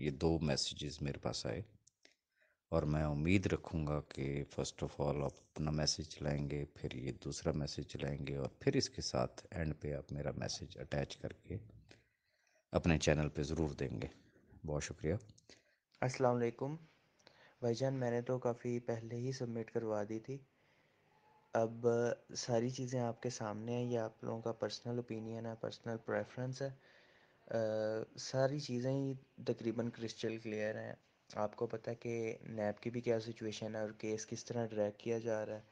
ये दो मैसेजेस मेरे पास आए और मैं उम्मीद रखूँगा कि फ़र्स्ट ऑफ ऑल आप अपना मैसेज चलाएंगे फिर ये दूसरा मैसेज चलाएंगे और फिर इसके साथ एंड पे आप मेरा मैसेज अटैच करके अपने चैनल पे ज़रूर देंगे बहुत शुक्रिया अस्सलाम वालेकुम जान मैंने तो काफ़ी पहले ही सबमिट करवा दी थी अब सारी चीज़ें आपके सामने हैं ये आप लोगों का पर्सनल ओपिनियन है पर्सनल प्रेफरेंस है सारी चीज़ें ही तकरीबन क्रिस्टल क्लियर हैं आपको पता है कि नैब की भी क्या सिचुएशन है और केस किस तरह ट्रैक किया जा रहा है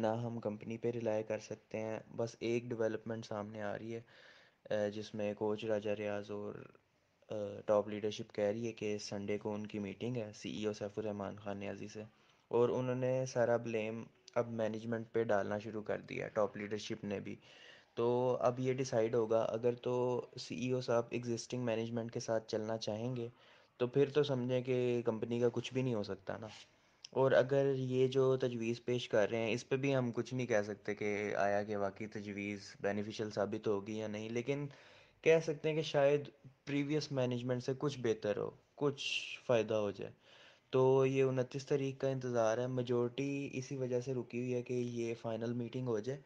ना हम कंपनी पे रिलाय कर सकते हैं बस एक डेवलपमेंट सामने आ रही है जिसमें कोच राजा रियाज और टॉप लीडरशिप कह रही है कि संडे को उनकी मीटिंग है सीईओ e सैफुररहमान खान न्याजी से और उन्होंने सारा ब्लेम अब मैनेजमेंट पे डालना शुरू कर दिया टॉप लीडरशिप ने भी तो अब ये डिसाइड होगा अगर तो सीईओ e साहब एग्जिस्टिंग मैनेजमेंट के साथ चलना चाहेंगे तो फिर तो समझें कि कंपनी का कुछ भी नहीं हो सकता ना और अगर ये जो तजवीज़ पेश कर रहे हैं इस पर भी हम कुछ नहीं कह सकते कि आया कि वाकई तजवीज़ बेनिफिशियल साबित होगी या नहीं लेकिन कह सकते हैं कि शायद प्रीवियस मैनेजमेंट से कुछ बेहतर हो कुछ फ़ायदा हो जाए तो ये उनतीस तारीख का इंतज़ार है मेजोरिटी इसी वजह से रुकी हुई है कि ये फ़ाइनल मीटिंग हो जाए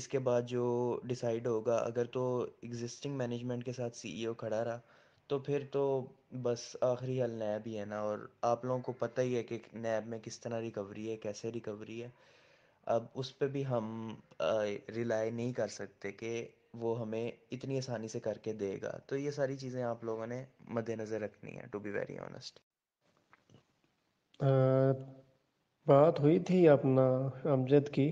इसके बाद जो डिसाइड होगा अगर तो एग्जिस्टिंग मैनेजमेंट के साथ सीईओ e खड़ा रहा तो फिर तो बस आखिरी हल नैब ही है ना और आप लोगों को पता ही है कि नैब में किस तरह रिकवरी है कैसे रिकवरी है अब उस पर भी हम रिलाई नहीं कर सकते कि वो हमें इतनी आसानी से करके देगा तो ये सारी चीज़ें आप लोगों ने मद्देनज़र रखनी है टू बी वेरी ऑनेस्ट बात हुई थी अपना अमजद की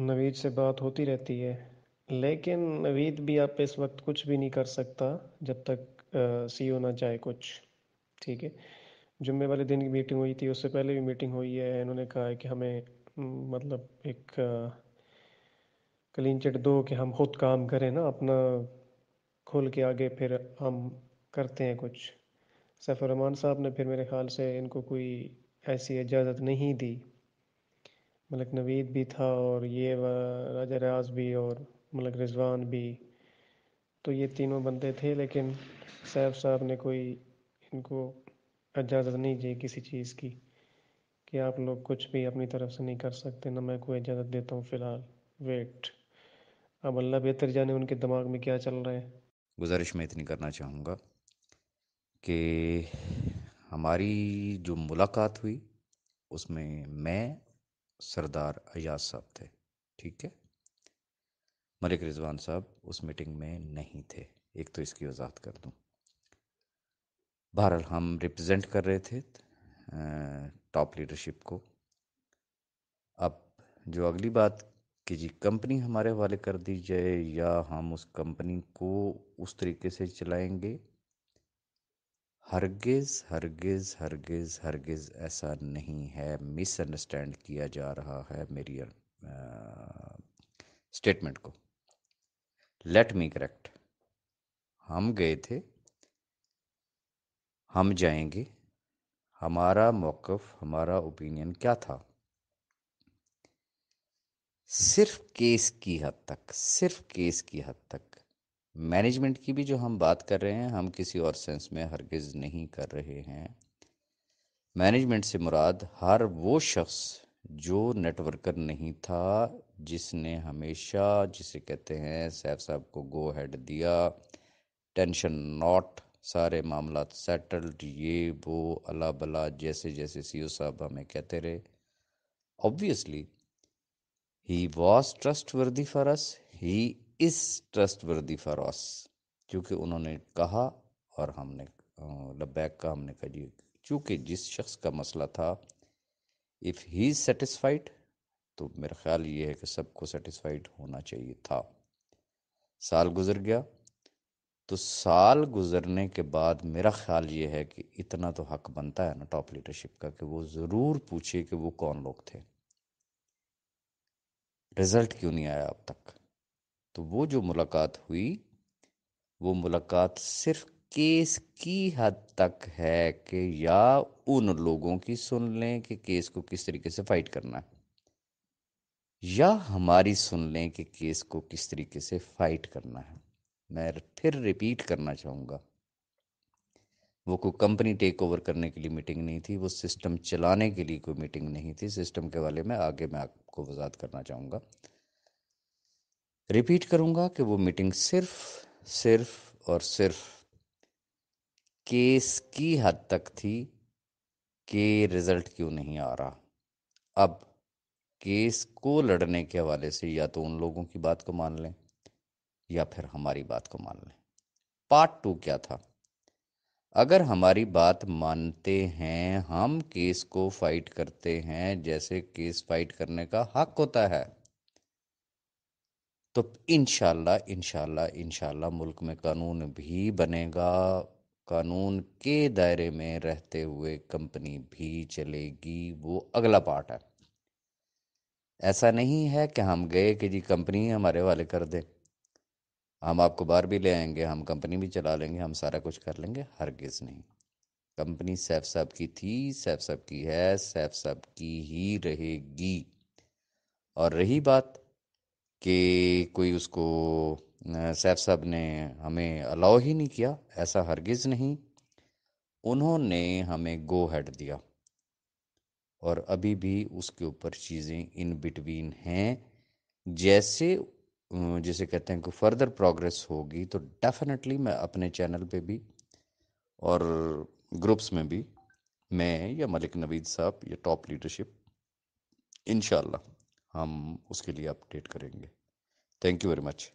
नवीद से बात होती रहती है लेकिन नवीद भी आप इस वक्त कुछ भी नहीं कर सकता जब तक सी ओ ना चाहे कुछ ठीक है जुम्मे वाले दिन की मीटिंग हुई थी उससे पहले भी मीटिंग हुई है इन्होंने कहा है कि हमें मतलब एक क्लीन चिट दो कि हम खुद काम करें ना अपना खोल के आगे फिर हम करते हैं कुछ सैफुररहमान साहब ने फिर मेरे ख्याल से इनको कोई ऐसी इजाज़त नहीं दी मलक नवीद भी था और ये राजा रियाज भी और मलक रिजवान भी तो ये तीनों बंदे थे लेकिन सैफ साहब ने कोई इनको इजाज़त नहीं दी किसी चीज़ की कि आप लोग कुछ भी अपनी तरफ से नहीं कर सकते ना मैं कोई इजाज़त देता हूँ फ़िलहाल वेट अब अल्लाह बेहतर जाने उनके दिमाग में क्या चल रहा है गुजारिश मैं इतनी करना चाहूँगा कि हमारी जो मुलाकात हुई उसमें मैं सरदार अयाज साहब थे ठीक है मलिक रिजवान साहब उस मीटिंग में नहीं थे एक तो इसकी वजाहत कर दूँ बहरहाल हम रिप्रेजेंट कर रहे थे टॉप लीडरशिप को अब जो अगली बात कि जी कंपनी हमारे हवाले कर दी जाए या हम उस कंपनी को उस तरीके से चलाएंगे हरगिज़ हरगिज़ हरगिज़ हरगिज़ ऐसा नहीं है मिसअंडरस्टैंड किया जा रहा है मेरी स्टेटमेंट को लेट मी करेक्ट हम गए थे हम जाएंगे हमारा मौकफ हमारा ओपिनियन क्या था सिर्फ केस की हद तक सिर्फ केस की हद तक मैनेजमेंट की भी जो हम बात कर रहे हैं हम किसी और सेंस में हरगिज़ नहीं कर रहे हैं मैनेजमेंट से मुराद हर वो शख्स जो नेटवर्कर नहीं था जिसने हमेशा जिसे कहते हैं सैफ साहब को गो हेड दिया टेंशन नॉट सारे मामला सेटल्ड ये वो अला बला जैसे जैसे सी e साहब हमें कहते रहे ऑब्वियसली ही was trustworthy for us ही इस ट्रस्टवर्दी फरॉस क्योंकि उन्होंने कहा और हमने लबैक मतलब का हमने कह दिया चूँकि जिस शख्स का मसला था इफ़ ही इज़ सेटिस्फाइड तो मेरा ख्याल ये है कि सबको सेटिस्फाइड होना चाहिए था साल गुजर गया तो साल गुजरने के बाद मेरा ख्याल ये है कि इतना तो हक बनता है ना टॉप लीडरशिप का कि वो ज़रूर पूछे कि वो कौन लोग थे रिज़ल्ट क्यों नहीं आया अब तक तो वो जो मुलाकात हुई वो मुलाकात सिर्फ केस की हद तक है कि या उन लोगों की सुन लें कि केस को किस तरीके से फाइट करना है या हमारी सुन लें कि केस को किस तरीके से फाइट करना है मैं फिर रिपीट करना चाहूँगा वो कोई कंपनी टेक ओवर करने के लिए मीटिंग नहीं थी वो सिस्टम चलाने के लिए कोई मीटिंग नहीं थी सिस्टम के वाले में आगे मैं आपको वजात करना चाहूँगा रिपीट करूंगा कि वो मीटिंग सिर्फ सिर्फ और सिर्फ केस की हद तक थी कि रिज़ल्ट क्यों नहीं आ रहा अब केस को लड़ने के हवाले से या तो उन लोगों की बात को मान लें या फिर हमारी बात को मान लें पार्ट टू क्या था अगर हमारी बात मानते हैं हम केस को फाइट करते हैं जैसे केस फाइट करने का हक होता है तो इन शाला इन मुल्क में कानून भी बनेगा कानून के दायरे में रहते हुए कंपनी भी चलेगी वो अगला पार्ट है ऐसा नहीं है कि हम गए कि जी कंपनी हमारे वाले कर दे हम आपको बाहर भी ले आएंगे हम कंपनी भी चला लेंगे हम सारा कुछ कर लेंगे हरगिज़ नहीं कंपनी सैफ साहब की थी सैफ साहब की है सैफ साहब की ही रहेगी और रही बात कि कोई उसको सैफ साहब ने हमें अलाउ ही नहीं किया ऐसा हरगिज़ नहीं उन्होंने हमें गो हेड दिया और अभी भी उसके ऊपर चीज़ें इन बिटवीन हैं जैसे जैसे कहते हैं कि फर्दर प्रोग्रेस होगी तो डेफिनेटली मैं अपने चैनल पे भी और ग्रुप्स में भी मैं या मलिक नवीद साहब या टॉप लीडरशिप इनशाला हम उसके लिए अपडेट करेंगे थैंक यू वेरी मच